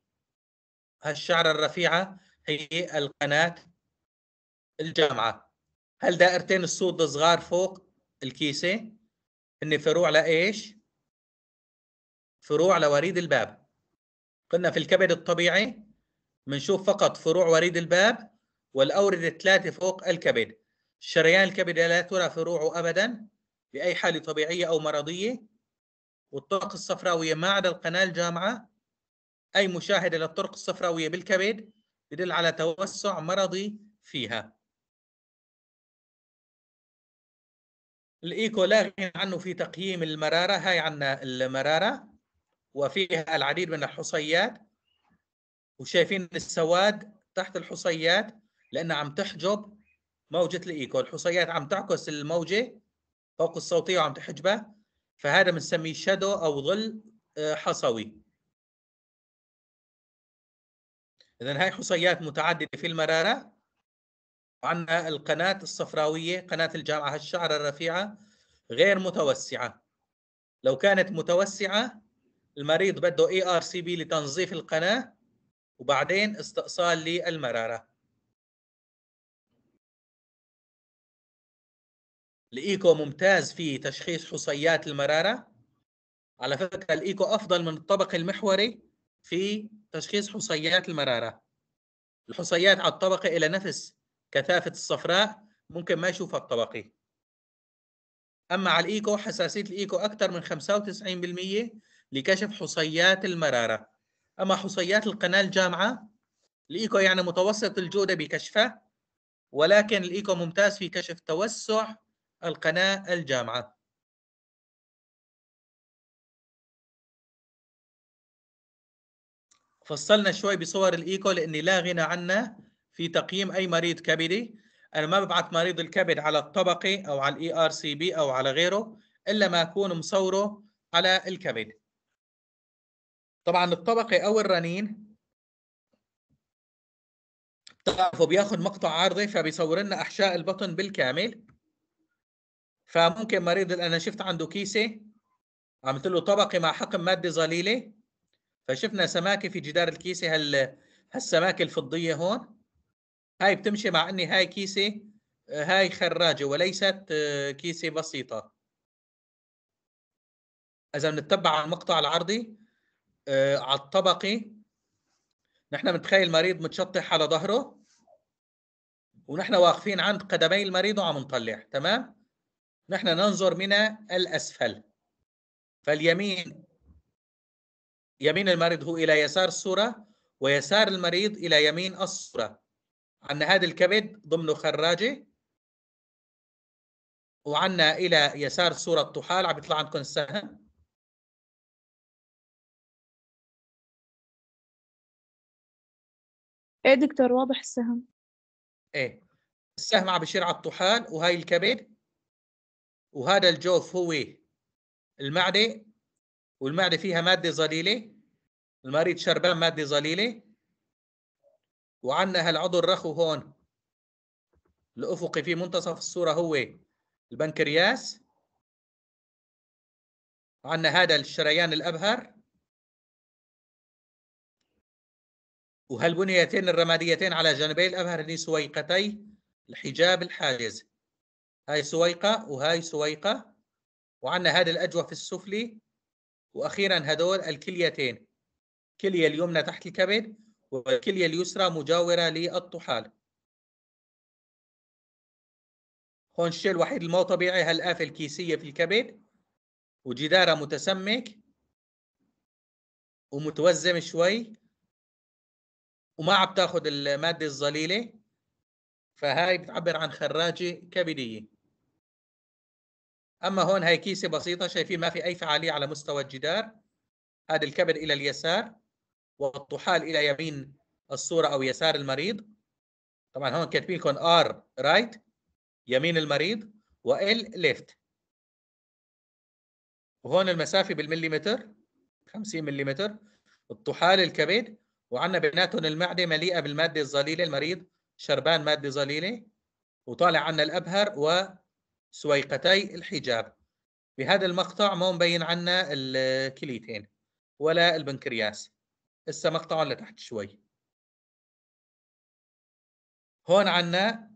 هالشعرة الرفيعة هي القناة الجامعة هل دائرتين الصوت الصغار فوق الكيسة هن فروع لإيش؟ فروع لوريد الباب قلنا في الكبد الطبيعي بنشوف فقط فروع وريد الباب والأوردة الثلاثة فوق الكبد شريان الكبد لا ترى فروعه أبدا بأي حالة طبيعية أو مرضية والطرق الصفراوية ما عدا القناة الجامعة أي مشاهدة للطرق الصفراوية بالكبد يدل على توسع مرضي فيها الإيكو لا غنى عنه في تقييم المرارة هاي عنا المرارة وفيها العديد من الحصيات وشايفين السواد تحت الحصيات لأنها عم تحجب موجة الإيكو الحصيات عم تعكس الموجة فوق الصوتية وعم تحجبها فهذا بنسميه شادو أو ظل آه، حصوي إذا هاي حصيات متعددة في المرارة وعندنا القناة الصفراوية قناة الجامعة الشعر الرفيعة غير متوسعة لو كانت متوسعة المريض بده اي ار سي بي لتنظيف القناه وبعدين استئصال للمراره الايكو ممتاز في تشخيص حصيات المراره على فكره الايكو افضل من الطبق المحوري في تشخيص حصيات المراره الحصيات على الطبقه الى نفس كثافه الصفراء ممكن ما يشوفها الطبقي اما على الايكو حساسيه الايكو اكثر من 95% لكشف حصيات المرارة أما حصيات القناة الجامعة الإيكو يعني متوسط الجودة بكشفه ولكن الإيكو ممتاز في كشف توسع القناة الجامعة فصلنا شوي بصور الإيكو لأني لا غنى عنه في تقييم أي مريض كبدي أنا ما ببعث مريض الكبد على الطبقي أو على الإي آر سي بي أو على غيره إلا ما أكون مصوره على الكبد طبعا الطبقي او الرنين بتعرفوا بياخذ مقطع عرضي فبيصور لنا احشاء البطن بالكامل فممكن مريض انا شفت عنده كيسه عملت له طبقي مع حقن ماده ظليله فشفنا سماكه في جدار الكيسه هال هالسماكه الفضيه هون هاي بتمشي مع اني هاي كيسه هاي خراجه وليست آه، كيسه بسيطه اذا بنتبع المقطع العرضي آه، على الطبقي نحن بنتخيل مريض متشطح على ظهره ونحن واقفين عند قدمي المريض وعم نطلع تمام نحن ننظر من الاسفل فاليمين يمين المريض هو الى يسار الصوره ويسار المريض الى يمين الصوره عندنا هذا الكبد ضمنه خراجه وعندنا الى يسار صوره الطحال عم يطلع عندكم السهم ايه دكتور واضح السهم ايه السهم عم بشير على الطحال وهي الكبد وهذا الجوف هو المعده والمعده فيها ماده ظليله المريض شربان ماده ظليله وعندنا هالعضو الرخو هون الافقي في منتصف الصوره هو البنكرياس عندنا هذا الشريان الابهر وهالبنيتين الرماديتين على جانبي الأبهر هني سويقتي الحجاب الحاجز هاي سويقة وهاي سويقة وعندنا هذا الأجوف السفلي وأخيرا هدول الكليتين كلية اليمنى تحت الكبد والكلية اليسرى مجاورة للطحال هون الشيء الوحيد المو طبيعي هالآفة الكيسية في الكبد وجدارها متسمك ومتوزم شوي وما عم تاخذ الماده الظليله فهاي بتعبر عن خراجه كبديه اما هون هاي كيسه بسيطه شايفين ما في اي فعاليه على مستوى الجدار هذا الكبد الى اليسار والطحال الى يمين الصوره او يسار المريض طبعا هون كاتبين لكم ار رايت يمين المريض وال ليفت وهون المسافه بالمليمتر 50 مليمتر الطحال الكبد وعندنا بيناتهم المعدة مليئة بالمادة الظليلة المريض شربان مادة ظليلة وطالع عنا الأبهر وسويقتي الحجاب بهذا المقطع ما مبين عنا الكليتين ولا البنكرياس هسه مقطعهم لتحت شوي هون عنا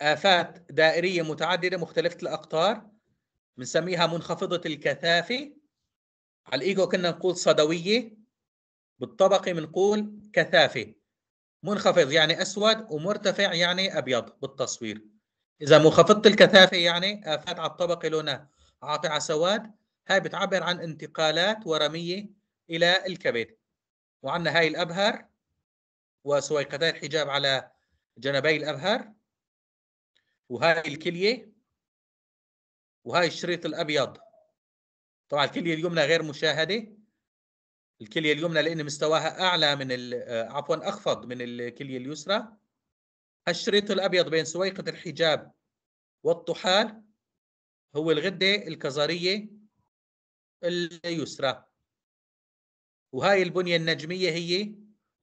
آفات دائرية متعددة مختلفة الأقطار بنسميها منخفضة الكثافة على الإيجو كنا نقول صدوية بالطبقي بنقول كثافه منخفض يعني اسود ومرتفع يعني ابيض بالتصوير اذا منخفضه الكثافه يعني افات على الطبقه لونها عاطعه سواد هاي بتعبر عن انتقالات ورميه الى الكبد وعندنا هاي الابهر وسويقتي الحجاب على جنبي الابهر وهاي الكليه وهاي الشريط الابيض طبعا الكليه اليمنى غير مشاهده الكليه اليمنى لان مستواها اعلى من آه، عفوا اخفض من الكليه اليسرى الشريط الابيض بين سويقه الحجاب والطحال هو الغده الكظريه اليسرى وهاي البنيه النجميه هي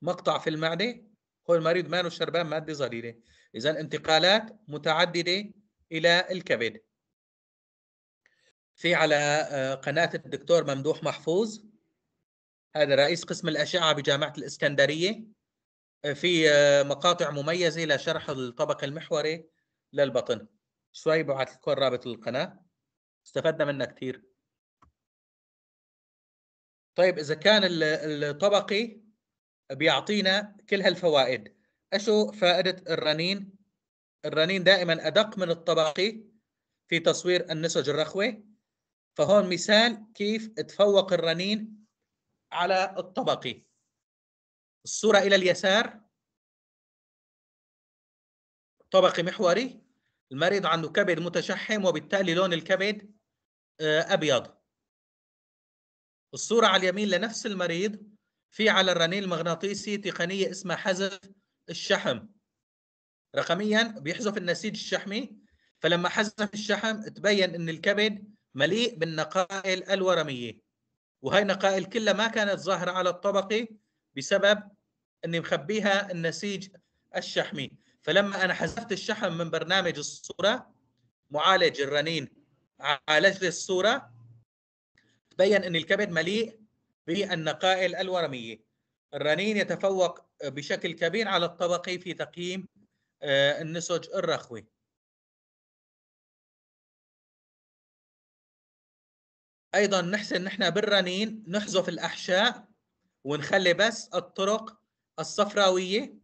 مقطع في المعده هو المريض ما شربان ماده ظليله اذا انتقالات متعدده الى الكبد في على آه، قناه الدكتور ممدوح محفوظ هذا رئيس قسم الأشعة بجامعة الإسكندرية آه، في آه، مقاطع مميزة لشرح الطبق المحوري للبطن شوي بعث لكم رابط القناة استفدنا منها كثير طيب إذا كان الطبقي بيعطينا كل هالفوائد أشو فائدة الرنين الرنين دائما أدق من الطبقي في تصوير النسج الرخوي فهون مثال كيف تفوق الرنين على الطبقي الصورة إلى اليسار طبقي محوري المريض عنده كبد متشحم وبالتالي لون الكبد آه، أبيض الصورة على اليمين لنفس المريض في على الرنين المغناطيسي تقنية اسمها حذف الشحم رقميا بيحذف النسيج الشحمي فلما حذف الشحم تبين ان الكبد مليء بالنقائل الورميه وهي النقائل كلها ما كانت ظاهرة على الطبقي بسبب أني مخبيها النسيج الشحمي فلما أنا حذفت الشحم من برنامج الصورة معالج الرنين عالج لي الصورة تبين أن الكبد مليء بالنقائل الورمية الرنين يتفوق بشكل كبير على الطبقي في تقييم آه، النسج الرخوي ايضا نحسن نحن بالرنين نحذف الاحشاء ونخلي بس الطرق الصفراويه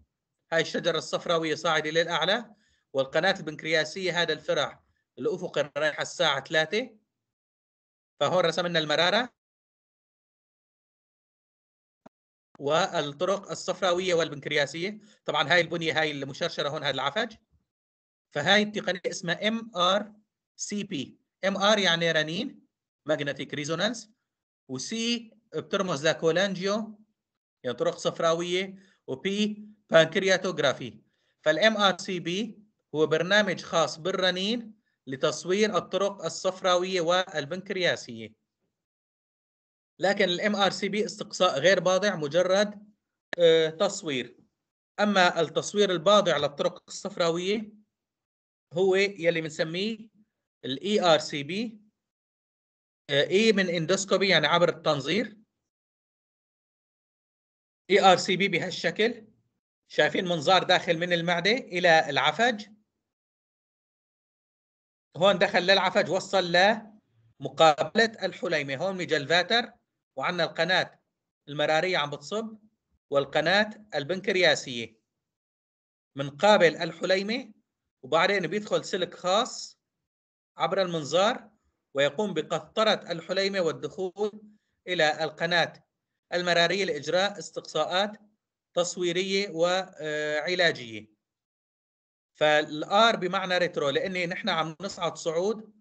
هاي الشجره الصفراويه صاعده للاعلى والقناه البنكرياسيه هذا الفرع الافقي رايح الساعه 3 فهون رسمنا المراره والطرق الصفراويه والبنكرياسيه طبعا هاي البنيه هاي المشرشره هون هذا العفج فهاي التقنيه اسمها ام ار سي بي ام ار يعني رنين ماجنتيك ريزونانس وسي بترمز لكولانجيو يعني طرق صفراويه وبي بانكرياتوغرافي فالام ار سي بي هو برنامج خاص بالرنين لتصوير الطرق الصفراويه والبنكرياسيه لكن الام ار سي بي استقصاء غير باضع مجرد آه، تصوير اما التصوير الباضع للطرق الصفراويه هو يلي بنسميه الاي ار سي بي ايه من اندوسكوبي يعني عبر التنظير اي ار سي بي بهالشكل شايفين منظار داخل من المعده الى العفج هون دخل للعفج وصل لمقابله الحليمه هون ميجلفاتر وعندنا القناه المراريه عم بتصب والقناه البنكرياسيه منقابل الحليمه وبعدين بيدخل سلك خاص عبر المنظار ويقوم بقطرة الحليمة والدخول إلى القناة المرارية لإجراء استقصاءات تصويرية وعلاجية فالآر بمعنى ريترو لأنه نحن عم نصعد صعود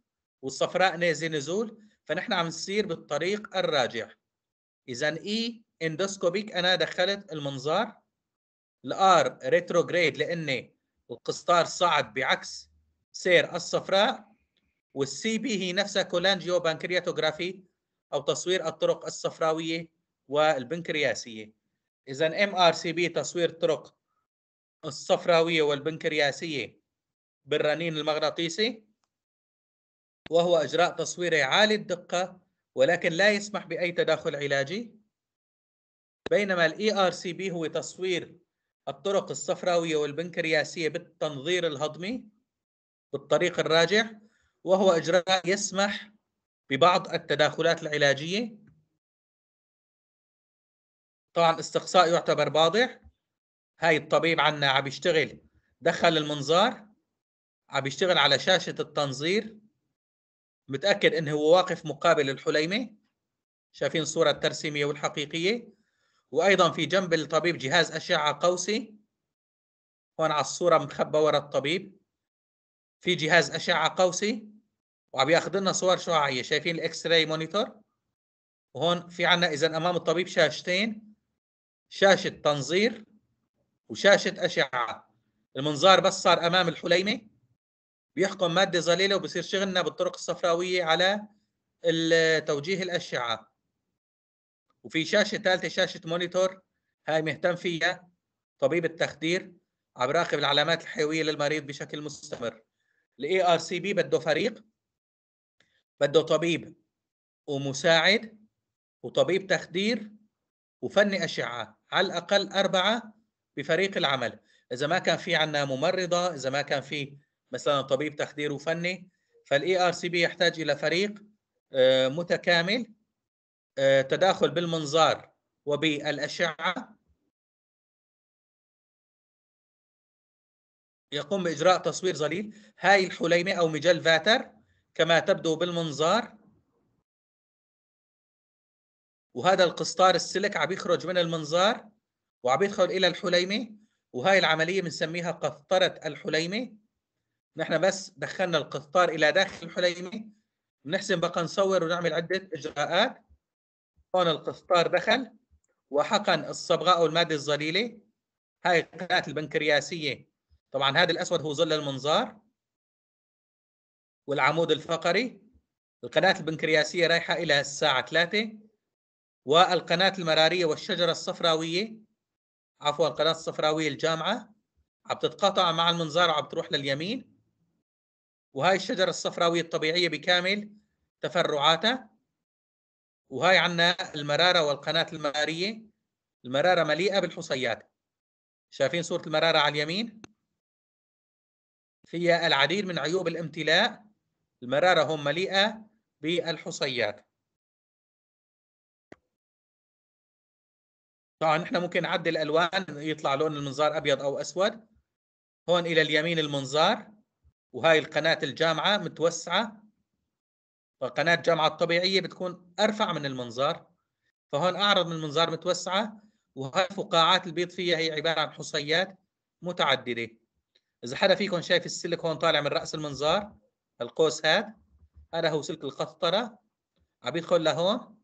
والصفراء نازل نزول فنحن عم نسير بالطريق الراجع إذا إي اندوسكوبيك أنا دخلت المنظار الآر جريد لأني القسطار صعد بعكس سير الصفراء والسي بي هي نفسها كولانجيو بانكرياتوغرافي او تصوير الطرق الصفراويه والبنكرياسيه اذا ام ار سي بي تصوير الطرق الصفراويه والبنكرياسيه بالرنين المغناطيسي وهو اجراء تصويري عالي الدقه ولكن لا يسمح باي تدخل علاجي بينما الاي ار سي بي هو تصوير الطرق الصفراويه والبنكرياسيه بالتنظير الهضمي بالطريق الراجع وهو إجراء يسمح ببعض التداخلات العلاجية طبعا استقصاء يعتبر باضع هاي الطبيب عنا عم يشتغل دخل المنظار عم يشتغل على شاشة التنظير متأكد إنه هو واقف مقابل الحليمة شايفين الصورة الترسيمية والحقيقية وأيضا في جنب الطبيب جهاز أشعة قوسي هون على الصورة مخبى ورا الطبيب في جهاز اشعه قوسي وعم ياخذ لنا صور شعاعيه شايفين الاكس راي مونيتور وهون في عنا اذا امام الطبيب شاشتين شاشه تنظير وشاشه اشعه المنظار بس صار امام الحليمه بيحكم ماده ظليله وبصير شغلنا بالطرق الصفراويه على توجيه الاشعه وفي شاشه ثالثه شاشه مونيتور هاي مهتم فيها طبيب التخدير عم يراقب العلامات الحيويه للمريض بشكل مستمر الاي ار سي بي بده فريق بده طبيب ومساعد وطبيب تخدير وفني اشعه على الاقل اربعه بفريق العمل اذا ما كان في عندنا ممرضه اذا ما كان في مثلا طبيب تخدير وفني فالاي ار سي بي يحتاج الى فريق آه، متكامل آه، تداخل بالمنظار وبالاشعه يقوم بإجراء تصوير ظليل هاي الحليمة أو مجل فاتر كما تبدو بالمنظار وهذا القسطار السلك عم يخرج من المنظار وعم يدخل إلى الحليمة وهاي العملية بنسميها قسطرة الحليمة نحن بس دخلنا القسطار إلى داخل الحليمة بنحسن بقى نصور ونعمل عدة إجراءات هون القسطار دخل وحقن الصبغة أو المادة الظليلة هاي القناة البنكرياسية طبعا هذا الاسود هو ظل المنظار والعمود الفقري القناه البنكرياسيه رايحه الى الساعه 3 والقناه المراريه والشجره الصفراويه عفوا القناه الصفراويه الجامعه عم تتقاطع مع المنظار وعم تروح لليمين وهي الشجره الصفراويه الطبيعيه بكامل تفرعاتها وهي عندنا المراره والقناه المراريه المراره مليئه بالحصيات شايفين صوره المراره على اليمين فيها العديد من عيوب الامتلاء المرارة هم مليئة بالحصيات طبعا نحن ممكن نعدل الالوان يطلع لون المنظار ابيض او اسود هون الى اليمين المنظار وهاي القناه الجامعه متوسعه فقناه جامعه الطبيعيه بتكون ارفع من المنظار فهون اعرض من المنظار متوسعه وهاي فقاعات البيض فيها هي عباره عن حصيات متعدده اذا حدا فيكم شايف السلك هون طالع من راس المنظار القوس هاد هذا هو سلك القسطره عم بيدخل لهون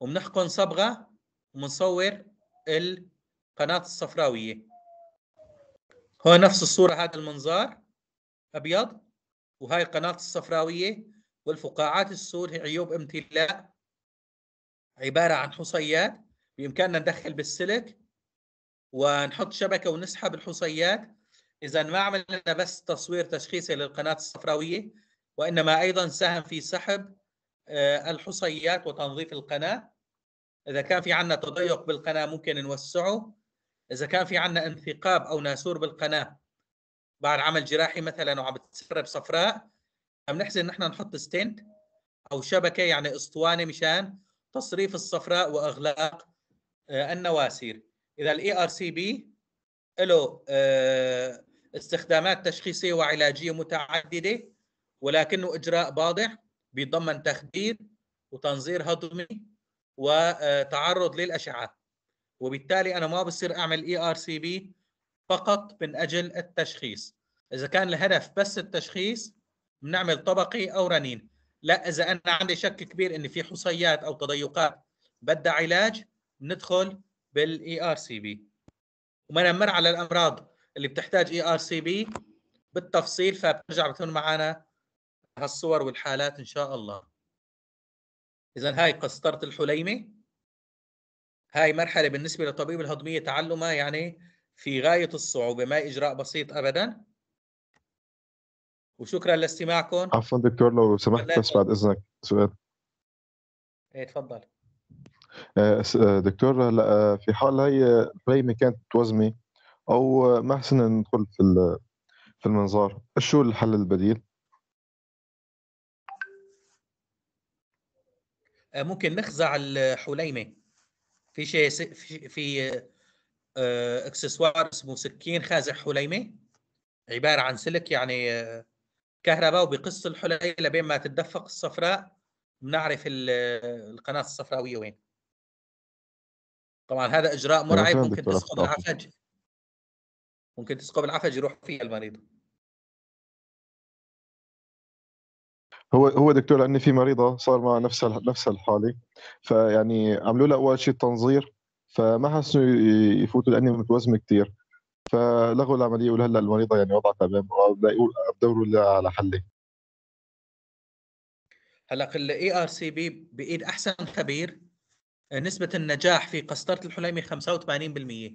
وبنحقن صبغه وبنصور القناه الصفراويه هون نفس الصوره هذا المنظار ابيض وهي القناه الصفراويه والفقاعات السود هي عيوب امتلاء عباره عن حصيات بامكاننا ندخل بالسلك ونحط شبكه ونسحب الحصيات إذا ما عملنا بس تصوير تشخيصي للقناة الصفراوية وإنما أيضا ساهم في سحب آه، الحصيات وتنظيف القناة إذا كان في عندنا تضيق بالقناة ممكن نوسعه إذا كان في عندنا انثقاب أو ناسور بالقناة بعد عمل جراحي مثلا وعم بتسرب صفراء عم نحزن نحن نحط ستنت أو شبكة يعني اسطوانة مشان تصريف الصفراء وإغلاق آه، النواسير إذا الإي آر سي بي له آه، استخدامات تشخيصيه وعلاجيه متعدده ولكنه اجراء باضع بيتضمن تخدير وتنظير هضمي وتعرض للأشعة وبالتالي انا ما بصير اعمل اي ار سي بي فقط من اجل التشخيص اذا كان الهدف بس التشخيص بنعمل طبقي او رنين لا اذا انا عندي شك كبير ان في حصيات او تضيقات بدها علاج ندخل بالاي ار e سي بي ومنمر على الامراض اللي بتحتاج اي ار سي بي بالتفصيل فبترجع بتكون معنا هالصور والحالات ان شاء الله اذا هاي قسطره الحليمه هاي مرحله بالنسبه للطبيب الهضميه تعلمها يعني في غايه الصعوبه ما اجراء بسيط ابدا وشكرا لاستماعكم عفوا دكتور لو سمحت بس بعد اذنك سؤال ايه تفضل آه، آه، دكتور آه، في حال هي بلاي كانت توزمي او ما حسنا ندخل في في المنظار شو الحل البديل؟ ممكن نخزع الحليمه في شيء في, في اكسسوار اسمه سكين خازع حليمه عباره عن سلك يعني كهرباء وبقص الحليمه لبين ما تتدفق الصفراء بنعرف القناه الصفراويه وين طبعا هذا اجراء مرعب ممكن تسقط العفج ممكن تسقط العفج يروح فيها المريض هو هو دكتور لاني في مريضه صار مع نفس نفس الحاله فيعني عملوا لها اول شيء تنظير فما حسوا يفوتوا لاني متوزمه كثير فلغوا العمليه ولهلا المريضه يعني وضعها تمام بدوروا على حله هلا الاي ار سي بي بايد احسن خبير نسبه النجاح في قسطره الحليمي 85%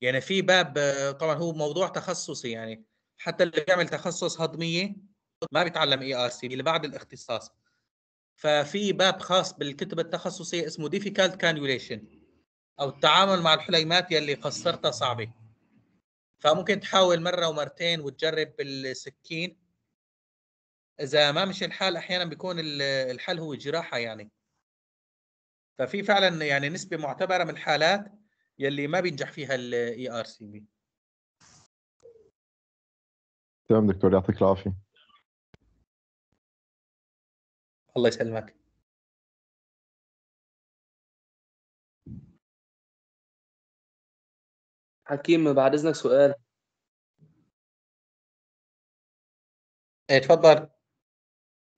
يعني في باب طبعا هو موضوع تخصصي يعني حتى اللي بيعمل تخصص هضميه ما بيتعلم اي e ار سي اللي بعد الاختصاص ففي باب خاص بالكتب التخصصيه اسمه difficult cannulation او التعامل مع الحليمات يلي قسطرتها صعبه فممكن تحاول مره ومرتين وتجرب بالسكين اذا ما مشي الحال احيانا بيكون الحل هو جراحه يعني ففي فعلا يعني نسبه معتبره من الحالات يلي ما بينجح فيها الاي ار سي بي تمام دكتور يعطيك العافيه الله يسلمك حكيم بعد اذنك سؤال اتفضل إيه،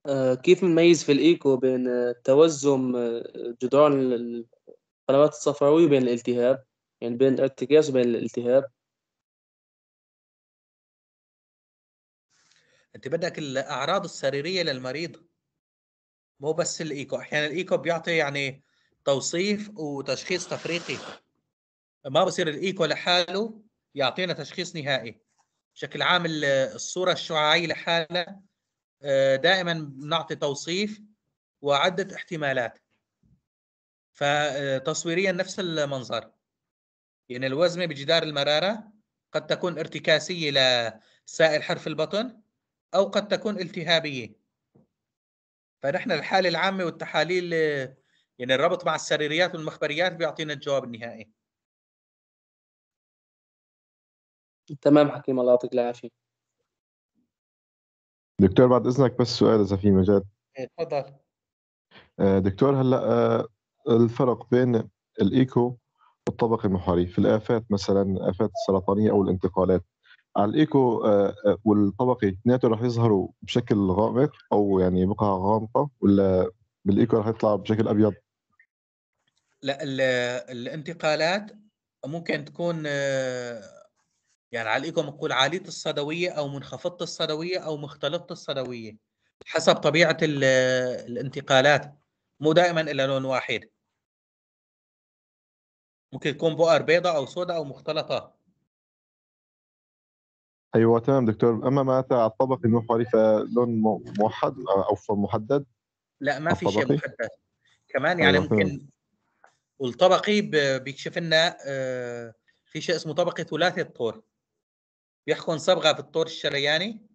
آه، كيف نميز في الإيكو بين آه، توزم آه، جدران القنوات الصفراوية وبين الالتهاب يعني بين الارتكاز وبين الالتهاب انت بدك الاعراض السريريه للمريض مو بس الايكو احيانا الايكو بيعطي يعني توصيف وتشخيص تفريقي ما بصير الايكو لحاله يعطينا تشخيص نهائي بشكل عام الصوره الشعاعيه لحالها آه، دائما بنعطي توصيف وعدة احتمالات فتصويريا نفس المنظر يعني الوزمة بجدار المرارة قد تكون ارتكاسية لسائل حرف البطن أو قد تكون التهابية فنحن الحالة العامة والتحاليل يعني الربط مع السريريات والمخبريات بيعطينا الجواب النهائي تمام حكيم الله يعطيك العافية دكتور بعد اذنك بس سؤال اذا في مجال إيه، تفضل آه، دكتور هلا آه، الفرق بين الايكو والطبقه المحوري في الافات مثلا الافات السرطانيه او الانتقالات على الايكو آه، والطبقه اثنيناتهم رح يظهروا بشكل غامق او يعني بقعه غامقه ولا بالايكو رح يطلع بشكل ابيض لا الانتقالات ممكن تكون يعني عليكم نقول عالية الصدوية أو منخفضة الصدوية أو مختلطة الصدوية حسب طبيعة الانتقالات مو دائما إلا لون واحد ممكن تكون بؤر بيضاء أو سوداء أو مختلطة ايوه تمام دكتور اما ما على الطبق المحوري فلون موحد او محدد لا ما في شيء محدد كمان يعني أيوة، ممكن والطبقي بيكشف لنا آه، في شيء اسمه طبقة ثلاثي الطور بيحقن صبغه في الطور الشرياني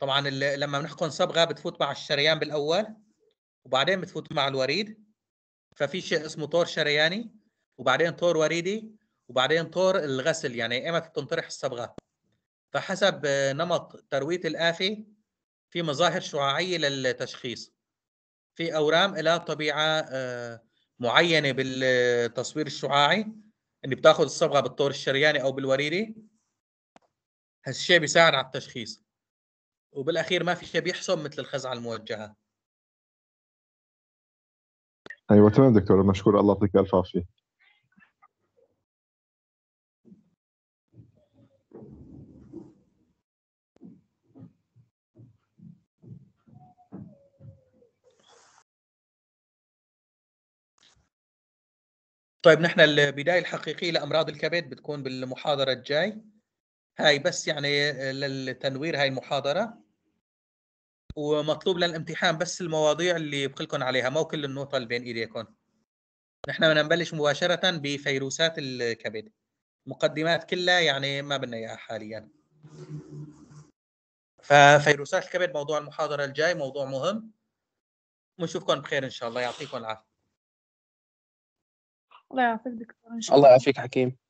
طبعا لما بنحقن صبغه بتفوت مع الشريان بالاول وبعدين بتفوت مع الوريد ففي شيء اسمه طور شرياني وبعدين طور وريدي وبعدين طور الغسل يعني ايمتى بتنطرح الصبغه فحسب نمط ترويه الآفة في مظاهر شعاعية للتشخيص في أورام لها طبيعة آه، معينة بالتصوير الشعاعي اللي بتاخذ الصبغة بالطور الشرياني أو بالوريدي هالشيء بيساعد على التشخيص وبالاخير ما في شيء بيحسم مثل الخزعه الموجهه ايوه تمام دكتور مشكور الله يعطيك الف عافيه طيب نحن البدايه الحقيقيه لامراض الكبد بتكون بالمحاضره الجاي هاي بس يعني للتنوير هاي المحاضرة ومطلوب للامتحان بس المواضيع اللي بقلكن عليها مو كل النقطة اللي بين إيديكم نحن بدنا نبلش مباشرة بفيروسات الكبد مقدمات كلها يعني ما بدنا إياها حاليا ففيروسات الكبد موضوع المحاضرة الجاي موضوع مهم ونشوفكم بخير إن شاء الله يعطيكم العافية الله يعافيك دكتور إن شاء الله الله يعافيك حكيم